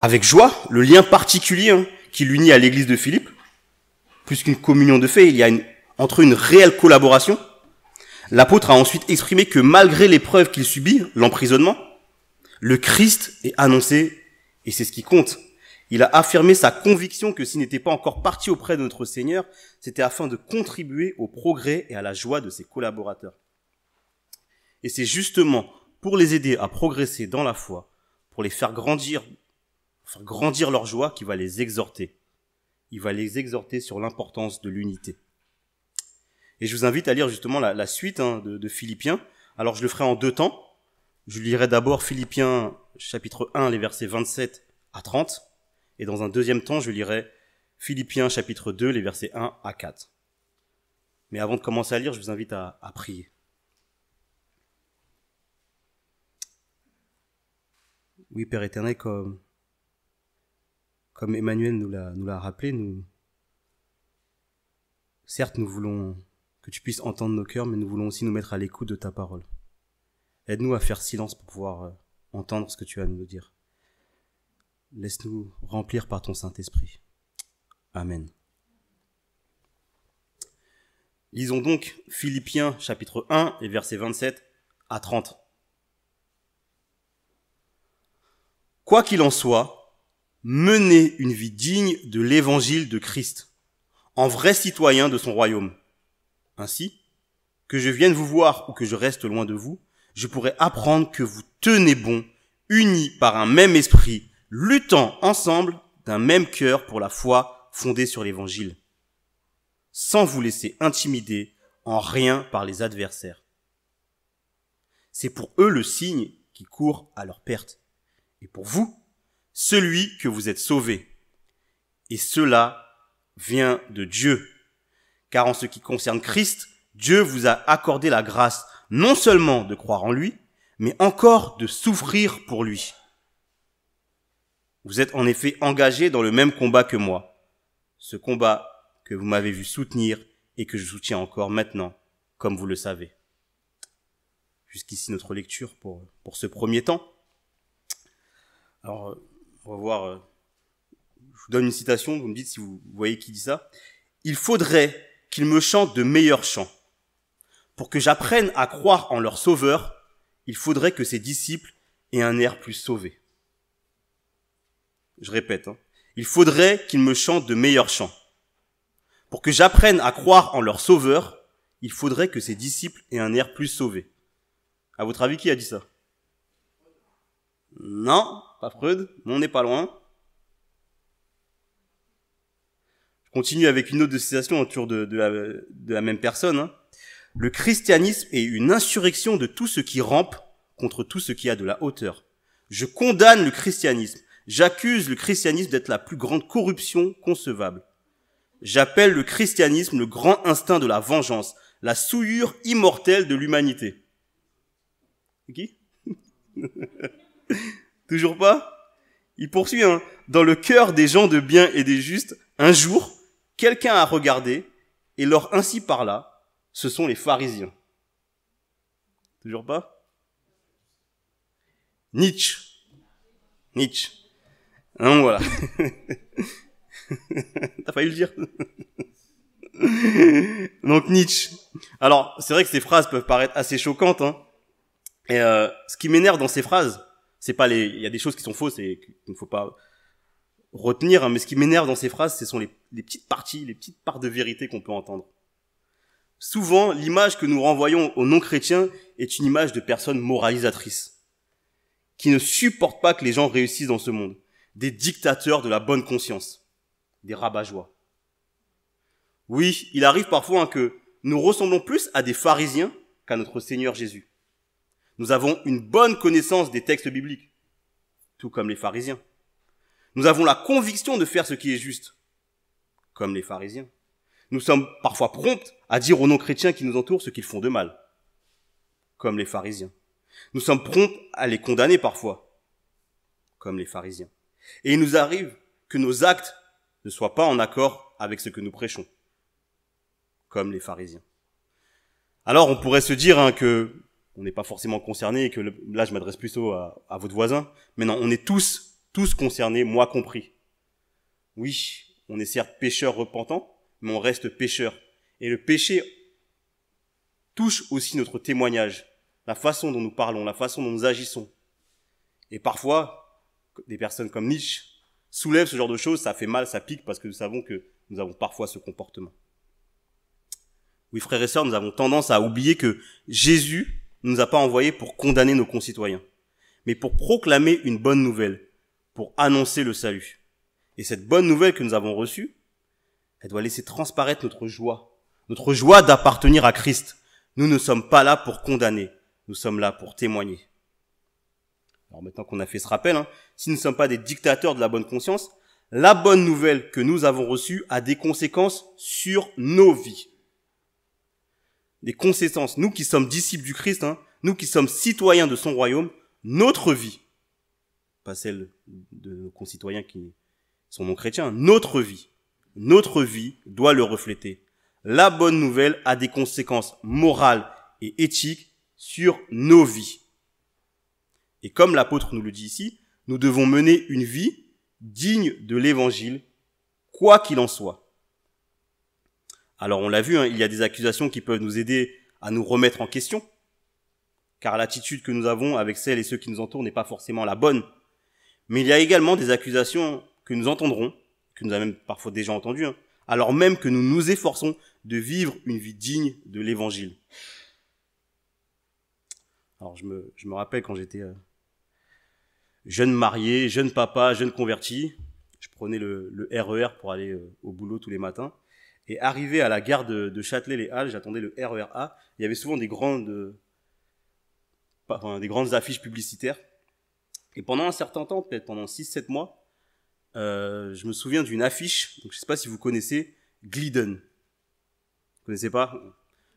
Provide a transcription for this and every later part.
avec joie le lien particulier hein, qui l'unit à l'église de Philippe. Plus qu'une communion de fait, il y a entre une réelle collaboration. L'apôtre a ensuite exprimé que malgré l'épreuve qu'il subit, l'emprisonnement, le Christ est annoncé, et c'est ce qui compte. Il a affirmé sa conviction que s'il n'était pas encore parti auprès de notre Seigneur, c'était afin de contribuer au progrès et à la joie de ses collaborateurs. Et c'est justement pour les aider à progresser dans la foi, pour les faire grandir grandir leur joie qui va les exhorter. Il va les exhorter sur l'importance de l'unité. Et je vous invite à lire justement la, suite hein, de, Philippiens. Alors je le ferai en deux temps. Je lirai d'abord Philippiens chapitre 1, les versets 27 à 30. Et dans un deuxième temps, je lirai Philippiens chapitre 2, les versets 1 à 4. Mais avant de commencer à lire, je vous invite à prier. Oui, Père éternel, comme, comme Emmanuel nous l'a, nous rappelé, nous, certes, nous voulons que tu puisses entendre nos cœurs, mais nous voulons aussi nous mettre à l'écoute de ta parole. Aide-nous à faire silence pour pouvoir euh, entendre ce que tu as à nous dire. Laisse-nous remplir par ton Saint-Esprit. Amen. Lisons donc Philippiens chapitre 1 et versets 27 à 30. Quoi qu'il en soit, mener une vie digne de l'évangile de Christ, en vrai citoyen de son royaume. Ainsi, que je vienne vous voir ou que je reste loin de vous, je pourrai apprendre que vous tenez bon, unis par un même esprit, luttant ensemble d'un même cœur pour la foi fondée sur l'évangile, sans vous laisser intimider en rien par les adversaires. C'est pour eux le signe qui court à leur perte, et pour vous celui que vous êtes sauvé, Et cela vient de Dieu. Car en ce qui concerne Christ, Dieu vous a accordé la grâce non seulement de croire en lui, mais encore de souffrir pour lui. Vous êtes en effet engagé dans le même combat que moi, ce combat que vous m'avez vu soutenir et que je soutiens encore maintenant, comme vous le savez. Jusqu'ici notre lecture pour, pour ce premier temps. Alors, on va voir, euh, je vous donne une citation, vous me dites si vous voyez qui dit ça. Il faudrait qu'ils me chantent de meilleurs chants. Pour que j'apprenne à croire en leur sauveur, il faudrait que ses disciples aient un air plus sauvé. Je répète, hein. il faudrait qu'ils me chantent de meilleurs chants. Pour que j'apprenne à croire en leur sauveur, il faudrait que ses disciples aient un air plus sauvé. À votre avis, qui a dit ça? Non, pas Freud, mais on n'est pas loin. Je continue avec une autre de autour de, la, même personne. Hein. Le christianisme est une insurrection de tout ce qui rampe contre tout ce qui a de la hauteur. Je condamne le christianisme. J'accuse le christianisme d'être la plus grande corruption concevable. J'appelle le christianisme le grand instinct de la vengeance, la souillure immortelle de l'humanité. Qui Toujours pas Il poursuit, hein. Dans le cœur des gens de bien et des justes, un jour, quelqu'un a regardé, et leur ainsi parla, ce sont les pharisiens. Toujours pas Nietzsche. Nietzsche. Non, hein, voilà. T'as failli le dire. Donc Nietzsche. Alors, c'est vrai que ces phrases peuvent paraître assez choquantes. Hein. Et euh, ce qui m'énerve dans ces phrases, c'est pas les, il y a des choses qui sont fausses et qu'il ne faut pas retenir, hein. mais ce qui m'énerve dans ces phrases, ce sont les, petites parties, les petites parts de vérité qu'on peut entendre. Souvent, l'image que nous renvoyons aux non-chrétiens est une image de personnes moralisatrices, qui ne supportent pas que les gens réussissent dans ce monde, des dictateurs de la bonne conscience, des rabat Oui, il arrive parfois hein, que nous ressemblons plus à des pharisiens qu'à notre Seigneur Jésus. Nous avons une bonne connaissance des textes bibliques, tout comme les pharisiens. Nous avons la conviction de faire ce qui est juste, comme les pharisiens. Nous sommes parfois promptes à dire aux non-chrétiens qui nous entourent ce qu'ils font de mal, comme les pharisiens. Nous sommes prompts à les condamner parfois, comme les pharisiens. Et il nous arrive que nos actes ne soient pas en accord avec ce que nous prêchons, comme les pharisiens. Alors on pourrait se dire hein, que on n'est pas forcément concerné et que là je m'adresse plutôt à, à, votre voisin. Mais non, on est tous, tous concernés, moi compris. Oui, on est certes pécheurs repentants, mais on reste pécheurs. Et le péché touche aussi notre témoignage, la façon dont nous parlons, la façon dont nous agissons. Et parfois, des personnes comme Nietzsche soulèvent ce genre de choses, ça fait mal, ça pique, parce que nous savons que nous avons parfois ce comportement. Oui, frères et sœurs, nous avons tendance à oublier que Jésus ne nous a pas envoyés pour condamner nos concitoyens, mais pour proclamer une bonne nouvelle, pour annoncer le salut. Et cette bonne nouvelle que nous avons reçue, elle doit laisser transparaître notre joie, notre joie d'appartenir à Christ. Nous ne sommes pas là pour condamner, nous sommes là pour témoigner. Alors maintenant qu'on a fait ce rappel, hein, si nous ne sommes pas des dictateurs de la bonne conscience, la bonne nouvelle que nous avons reçue a des conséquences sur nos vies des conséquences, nous qui sommes disciples du Christ, hein, nous qui sommes citoyens de son royaume, notre vie, pas celle de nos concitoyens qui sont non chrétiens, notre vie, notre vie doit le refléter. La bonne nouvelle a des conséquences morales et éthiques sur nos vies. Et comme l'apôtre nous le dit ici, nous devons mener une vie digne de l'évangile, quoi qu'il en soit. Alors on l'a vu, hein, il y a des accusations qui peuvent nous aider à nous remettre en question, car l'attitude que nous avons avec celles et ceux qui nous entourent n'est pas forcément la bonne. Mais il y a également des accusations que nous entendrons, que nous avons même parfois déjà entendues, hein, alors même que nous nous efforçons de vivre une vie digne de l'Évangile. Alors je me, rappelle quand j'étais euh, jeune marié, jeune papa, jeune converti, je prenais le, le RER e pour aller euh, au boulot tous les matins. Et arrivé à la gare de, de Châtelet-les-Halles, j'attendais le RER e A. Il y avait souvent des grandes, enfin, des grandes affiches publicitaires. Et pendant un certain temps, peut-être pendant 6-7 mois, euh, je me souviens d'une affiche. Donc, je sais pas si vous connaissez Glidden. Vous connaissez pas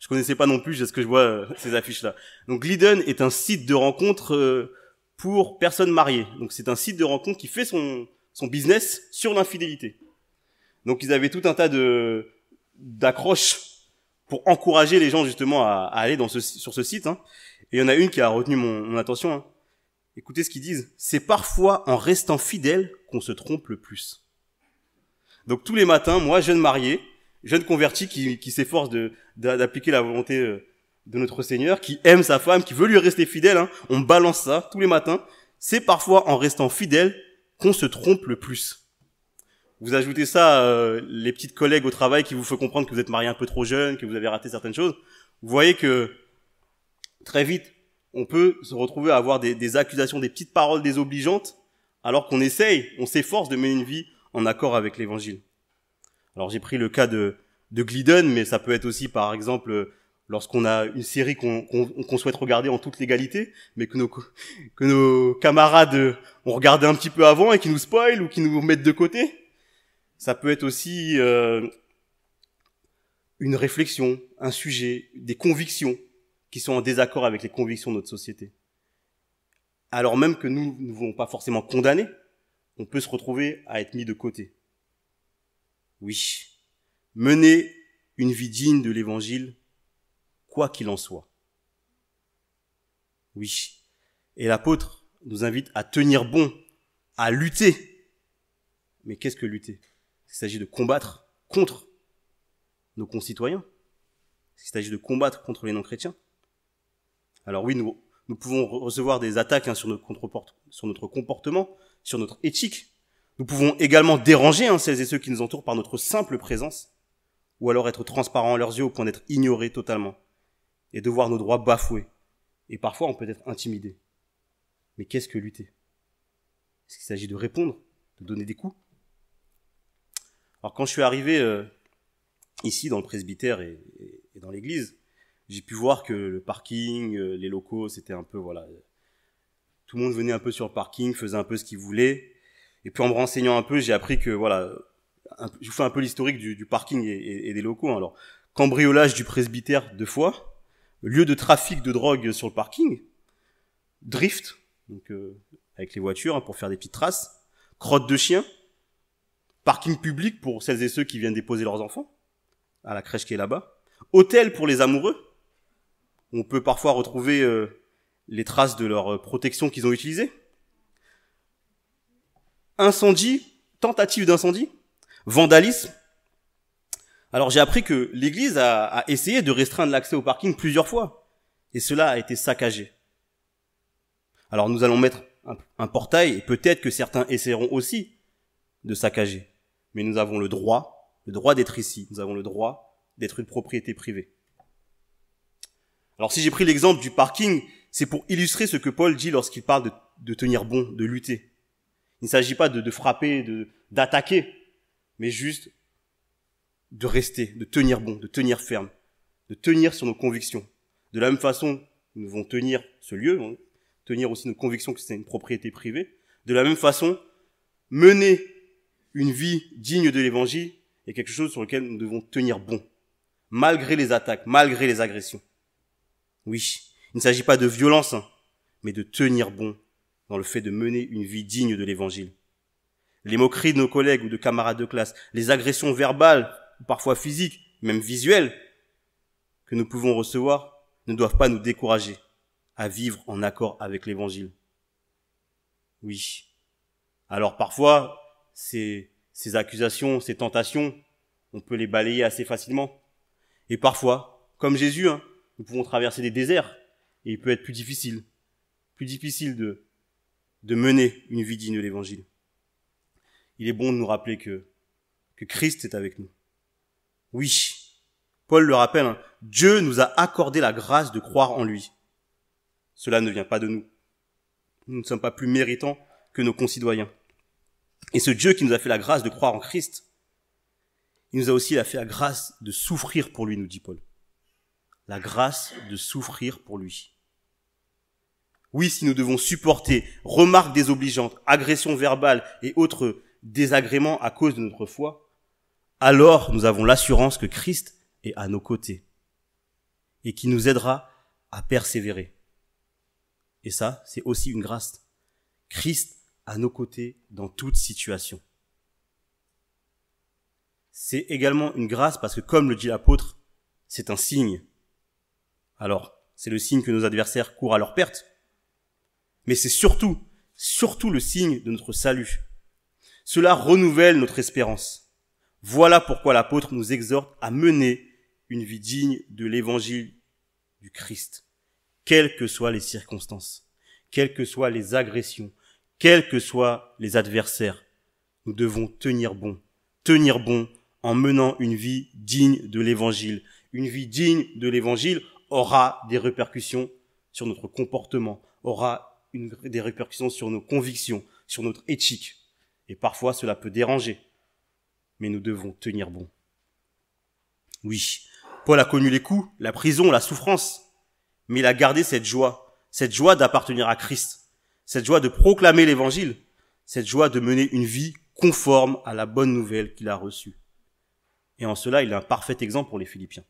Je connaissais pas non plus, c'est ce que je vois euh, ces affiches-là. Donc, Glidden est un site de rencontre euh, pour personnes mariées. Donc, c'est un site de rencontre qui fait son, son business sur l'infidélité. Donc, ils avaient tout un tas de d'accroche pour encourager les gens justement à, aller dans ce, sur ce site. Hein. Et il y en a une qui a retenu mon, attention. Hein. Écoutez ce qu'ils disent. C'est parfois en restant fidèle qu'on se trompe le plus. Donc tous les matins, moi, jeune marié, jeune converti qui, s'efforce de, d'appliquer la volonté euh, de notre Seigneur, qui aime sa femme, qui veut lui rester fidèle, hein, on balance ça tous les matins. C'est parfois en restant fidèle qu'on se trompe le plus vous ajoutez ça, euh, les petites collègues au travail qui vous font comprendre que vous êtes marié un peu trop jeune, que vous avez raté certaines choses, vous voyez que très vite, on peut se retrouver à avoir des, accusations, des petites paroles désobligeantes, alors qu'on essaye, on s'efforce de mener une vie en accord avec l'Évangile. Alors j'ai pris le cas de, de Glidden, mais ça peut être aussi, par exemple, lorsqu'on a une série qu'on souhaite regarder en toute légalité, mais que nos, que nos camarades euh, ont regardé un petit peu avant et qui nous spoilent ou qui nous mettent de côté. Ça peut être aussi euh, une réflexion, un sujet, des convictions qui sont en désaccord avec les convictions de notre société. Alors même que nous ne voulons pas forcément condamner, on peut se retrouver à être mis de côté. Oui, mener une vie digne de l'Évangile, quoi qu'il en soit. Oui, et l'apôtre nous invite à tenir bon, à lutter. Mais qu'est-ce que lutter il s'agit de combattre contre nos concitoyens. Il s'agit de combattre contre les non-chrétiens. Alors oui, nous, nous pouvons recevoir des attaques hein, sur, notre sur, notre comportement, sur notre éthique. Nous pouvons également déranger hein, celles et ceux qui nous entourent par notre simple présence, ou alors être transparents à leurs yeux au point d'être ignorés totalement, et de voir nos droits bafoués. Et parfois, on peut être intimidé. Mais qu'est-ce que lutter Est-ce qu'il s'agit de répondre, de donner des coups alors quand je suis arrivé euh, ici dans le presbytère et, dans l'église, j'ai pu voir que le parking, euh, les locaux, c'était un peu voilà, tout le monde venait un peu sur le parking, faisait un peu ce qu'il voulait. Et puis en me renseignant un peu, j'ai appris que voilà, je vous fais un peu l'historique du, parking et, des locaux. Hein. Alors cambriolage du presbytère deux fois, lieu de trafic de drogue sur le parking, drift donc euh, avec les voitures hein, pour faire des petites traces, crotte de chien parking public pour celles et ceux qui viennent déposer leurs enfants, à la crèche qui est là-bas, hôtel pour les amoureux, on peut parfois retrouver euh, les traces de leur euh, protection qu'ils ont utilisée, incendie, tentative d'incendie, vandalisme. Alors j'ai appris que l'Église a, a essayé de restreindre l'accès au parking plusieurs fois, et cela a été saccagé. Alors nous allons mettre un, portail, et peut-être que certains essaieront aussi de saccager mais nous avons le droit, le droit d'être ici, nous avons le droit d'être une propriété privée. Alors si j'ai pris l'exemple du parking, c'est pour illustrer ce que Paul dit lorsqu'il parle de, tenir bon, de lutter. Il ne s'agit pas de, frapper, de, d'attaquer, mais juste de rester, de tenir bon, de tenir ferme, de tenir sur nos convictions. De la même façon, nous devons tenir ce lieu, tenir aussi nos convictions que c'est une propriété privée. De la même façon, mener une vie digne de l'évangile est quelque chose sur lequel nous devons tenir bon, malgré les attaques, malgré les agressions. Oui, il ne s'agit pas de violence, hein, mais de tenir bon dans le fait de mener une vie digne de l'évangile. Les moqueries de nos collègues ou de camarades de classe, les agressions verbales, parfois physiques, même visuelles, que nous pouvons recevoir, ne doivent pas nous décourager à vivre en accord avec l'évangile. Oui. Alors parfois, ces, ces accusations, ces tentations, on peut les balayer assez facilement. Et parfois, comme Jésus, hein, nous pouvons traverser des déserts et il peut être plus difficile, plus difficile de, de mener une vie digne de l'évangile. Il est bon de nous rappeler que, que Christ est avec nous. Oui, Paul le rappelle, hein, Dieu nous a accordé la grâce de croire en lui. Cela ne vient pas de nous. Nous ne sommes pas plus méritants que nos concitoyens. Et ce Dieu qui nous a fait la grâce de croire en Christ, il nous a aussi fait la grâce de souffrir pour lui, nous dit Paul. La grâce de souffrir pour lui. Oui, si nous devons supporter remarques désobligeantes, agressions verbales et autres désagréments à cause de notre foi, alors nous avons l'assurance que Christ est à nos côtés et qui nous aidera à persévérer. Et ça, c'est aussi une grâce. Christ à nos côtés dans toute situation. C'est également une grâce parce que, comme le dit l'apôtre, c'est un signe. Alors, c'est le signe que nos adversaires courent à leur perte, mais c'est surtout, surtout le signe de notre salut. Cela renouvelle notre espérance. Voilà pourquoi l'apôtre nous exhorte à mener une vie digne de l'évangile du Christ, quelles que soient les circonstances, quelles que soient les agressions, quels que soient les adversaires. Nous devons tenir bon, tenir bon en menant une vie digne de l'Évangile. Une vie digne de l'Évangile aura des répercussions sur notre comportement, aura des répercussions sur nos convictions, sur notre éthique. Et parfois cela peut déranger, mais nous devons tenir bon. Oui, Paul a connu les coups, la prison, la souffrance, mais il a gardé cette joie, cette joie d'appartenir à Christ cette joie de proclamer l'évangile, cette joie de mener une vie conforme à la bonne nouvelle qu'il a reçue. Et en cela, il est un parfait exemple pour les Philippiens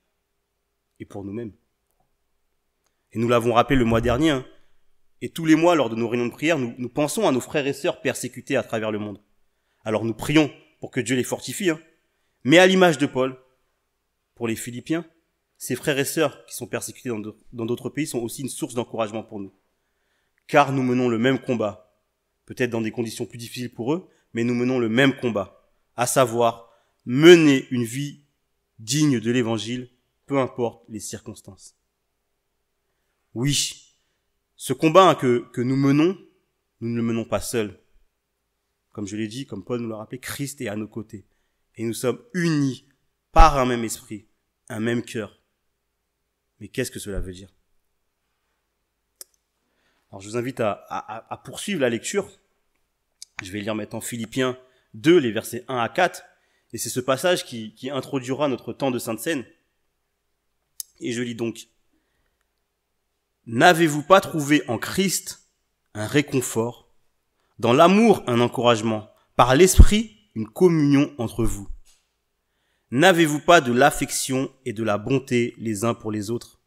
et pour nous-mêmes. Et nous l'avons rappelé le mois dernier, hein. et tous les mois lors de nos réunions de prière, nous, pensons à nos frères et sœurs persécutés à travers le monde. Alors nous prions pour que Dieu les fortifie, hein. mais à l'image de Paul, pour les Philippiens, ces frères et sœurs qui sont persécutés dans d'autres pays sont aussi une source d'encouragement pour nous car nous menons le même combat, peut-être dans des conditions plus difficiles pour eux, mais nous menons le même combat, à savoir mener une vie digne de l'Évangile, peu importe les circonstances. Oui, ce combat hein, que, nous menons, nous ne le menons pas seuls. Comme je l'ai dit, comme Paul nous l'a rappelé, Christ est à nos côtés. Et nous sommes unis par un même esprit, un même cœur. Mais qu'est-ce que cela veut dire alors je vous invite à, poursuivre la lecture. Je vais lire maintenant Philippiens 2, les versets 1 à 4. Et c'est ce passage qui, qui introduira notre temps de Sainte Seine. Et je lis donc. N'avez-vous pas trouvé en Christ un réconfort, dans l'amour un encouragement, par l'esprit une communion entre vous? N'avez-vous pas de l'affection et de la bonté les uns pour les autres?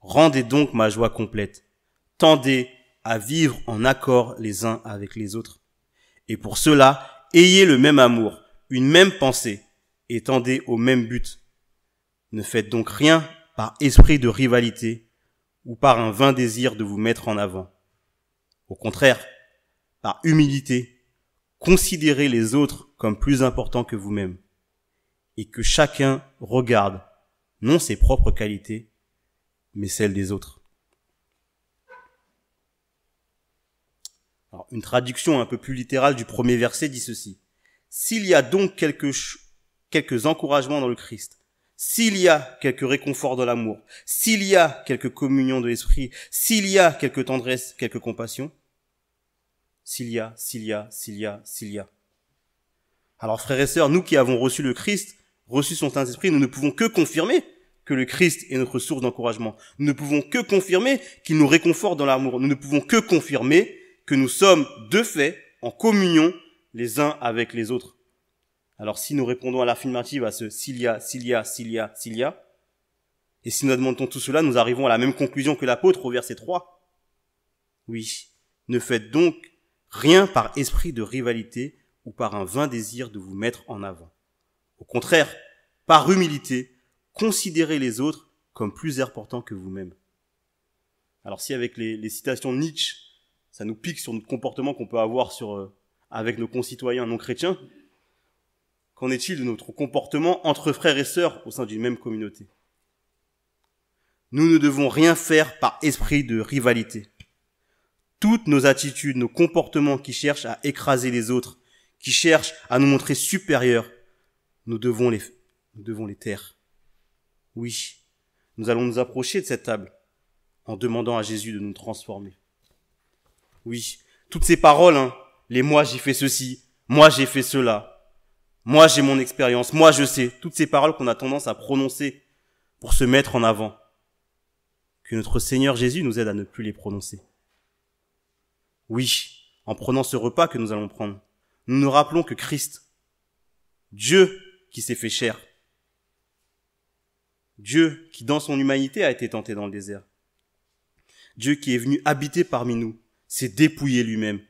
Rendez donc ma joie complète tendez à vivre en accord les uns avec les autres. Et pour cela, ayez le même amour, une même pensée, et tendez au même but. Ne faites donc rien par esprit de rivalité ou par un vain désir de vous mettre en avant. Au contraire, par humilité, considérez les autres comme plus importants que vous-même, et que chacun regarde non ses propres qualités, mais celles des autres. Alors, une traduction un peu plus littérale du premier verset dit ceci. S'il y a donc quelques, quelques encouragements dans le Christ, s'il y a quelques réconfort dans l'amour, s'il y a quelque communion de l'esprit, s'il y a quelque tendresse, quelque compassion, s'il y a, s'il y a, s'il y a, s'il y a. Alors frères et sœurs, nous qui avons reçu le Christ, reçu son Saint-Esprit, nous ne pouvons que confirmer que le Christ est notre source d'encouragement. Nous ne pouvons que confirmer qu'il nous réconforte dans l'amour. Nous ne pouvons que confirmer que nous sommes de fait en communion les uns avec les autres. Alors si nous répondons à l'affirmative à ce s'il y a, s'il y a, s'il y a, s'il y a, et si nous demandons tout cela, nous arrivons à la même conclusion que l'apôtre au verset 3. Oui, ne faites donc rien par esprit de rivalité ou par un vain désir de vous mettre en avant. Au contraire, par humilité, considérez les autres comme plus importants que vous-même. Alors si avec les, les citations Nietzsche ça nous pique sur notre comportement qu'on peut avoir sur, euh, avec nos concitoyens non chrétiens. Qu'en est-il de notre comportement entre frères et sœurs au sein d'une même communauté Nous ne devons rien faire par esprit de rivalité. Toutes nos attitudes, nos comportements qui cherchent à écraser les autres, qui cherchent à nous montrer supérieurs, nous devons les, nous devons les taire. Oui, nous allons nous approcher de cette table en demandant à Jésus de nous transformer. Oui, toutes ces paroles, hein. les moi j'ai fait ceci, moi j'ai fait cela, moi j'ai mon expérience, moi je sais, toutes ces paroles qu'on a tendance à prononcer pour se mettre en avant. Que notre Seigneur Jésus nous aide à ne plus les prononcer. Oui, en prenant ce repas que nous allons prendre, nous nous rappelons que Christ, Dieu qui s'est fait chair, Dieu qui dans son humanité a été tenté dans le désert, Dieu qui est venu habiter parmi nous, s'est dépouillé lui-même.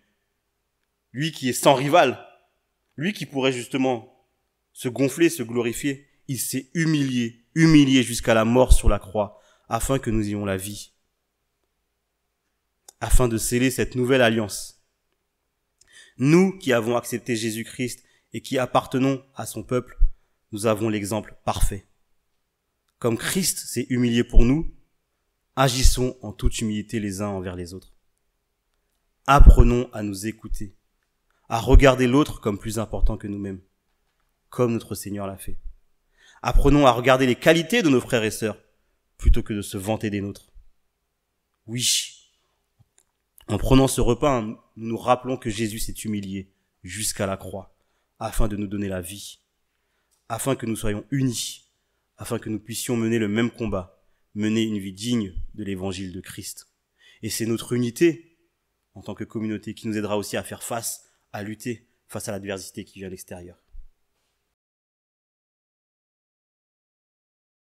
Lui qui est sans rival, lui qui pourrait justement se gonfler, se glorifier, il s'est humilié, humilié jusqu'à la mort sur la croix, afin que nous ayons la vie, afin de sceller cette nouvelle alliance. Nous qui avons accepté Jésus-Christ et qui appartenons à son peuple, nous avons l'exemple parfait. Comme Christ s'est humilié pour nous, agissons en toute humilité les uns envers les autres. Apprenons à nous écouter, à regarder l'autre comme plus important que nous-mêmes, comme notre Seigneur l'a fait. Apprenons à regarder les qualités de nos frères et sœurs, plutôt que de se vanter des nôtres. Oui, en prenant ce repas, hein, nous nous rappelons que Jésus s'est humilié jusqu'à la croix, afin de nous donner la vie, afin que nous soyons unis, afin que nous puissions mener le même combat, mener une vie digne de l'évangile de Christ. Et c'est notre unité en tant que communauté, qui nous aidera aussi à faire face, à lutter face à l'adversité qui vient à l'extérieur.